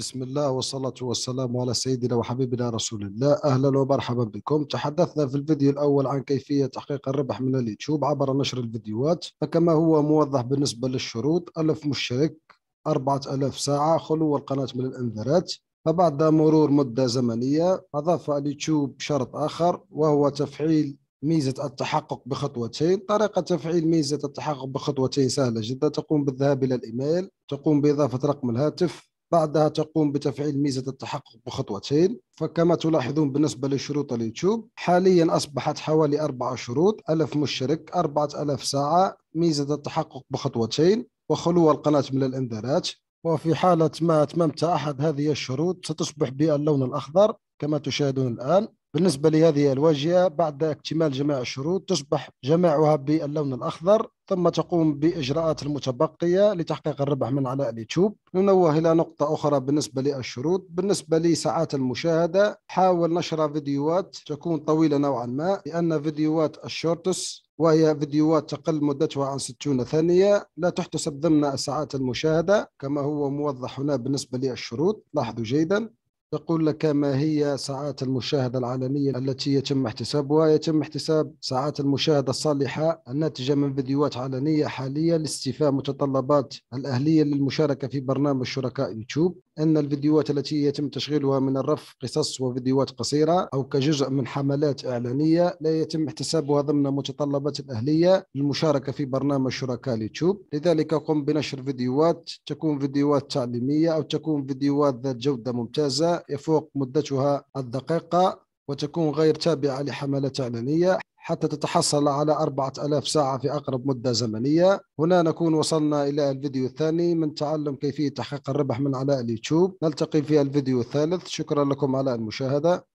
بسم الله والصلاة والسلام على سيدنا وحبيبنا رسول الله أهلا ومرحبا بكم تحدثنا في الفيديو الأول عن كيفية تحقيق الربح من اليوتيوب عبر نشر الفيديوهات فكما هو موضح بالنسبة للشروط ألف مشترك 4000 ساعة خلو القناة من الإنذارات فبعد مرور مدة زمنية أضاف اليوتيوب شرط آخر وهو تفعيل ميزة التحقق بخطوتين طريقة تفعيل ميزة التحقق بخطوتين سهلة جدا تقوم بالذهاب إلى الإيميل تقوم بإضافة رقم الهاتف بعدها تقوم بتفعيل ميزة التحقق بخطوتين فكما تلاحظون بالنسبة لشروط اليوتيوب حاليا أصبحت حوالي أربع شروط ألف مشترك أربعة ألف ساعة ميزة التحقق بخطوتين وخلو القناة من الإنذارات وفي حالة ما أتممت أحد هذه الشروط ستصبح باللون الأخضر كما تشاهدون الآن بالنسبة لهذه الواجهة بعد اكتمال جميع الشروط تصبح جميعها باللون الأخضر ثم تقوم بإجراءات المتبقية لتحقيق الربح من على اليوتيوب ننوه إلى نقطة أخرى بالنسبة للشروط بالنسبة لساعات المشاهدة حاول نشر فيديوهات تكون طويلة نوعا ما لأن فيديوهات الشورتس وهي فيديوهات تقل مدتها عن 60 ثانية لا تحتسب ضمن ساعات المشاهدة كما هو موضح هنا بالنسبة للشروط لاحظوا جيدا يقول لك ما هي ساعات المشاهدة العالمية التي يتم احتسابها يتم احتساب ساعات المشاهدة الصالحة الناتجة من فيديوهات علنية حالية لاستيفاء متطلبات الأهلية للمشاركة في برنامج شركاء يوتيوب أن الفيديوهات التي يتم تشغيلها من الرف قصص وفيديوهات قصيرة أو كجزء من حملات إعلانية لا يتم احتسابها ضمن متطلبات الأهلية للمشاركة في برنامج شركاء اليوتيوب لذلك قم بنشر فيديوهات تكون فيديوهات تعليمية أو تكون فيديوهات ذات جودة ممتازة يفوق مدتها الدقيقة وتكون غير تابعة لحملات إعلانية حتى تتحصل على 4000 ساعة في أقرب مدة زمنية هنا نكون وصلنا إلى الفيديو الثاني من تعلم كيفية تحقيق الربح من على اليوتيوب نلتقي في الفيديو الثالث شكرا لكم على المشاهدة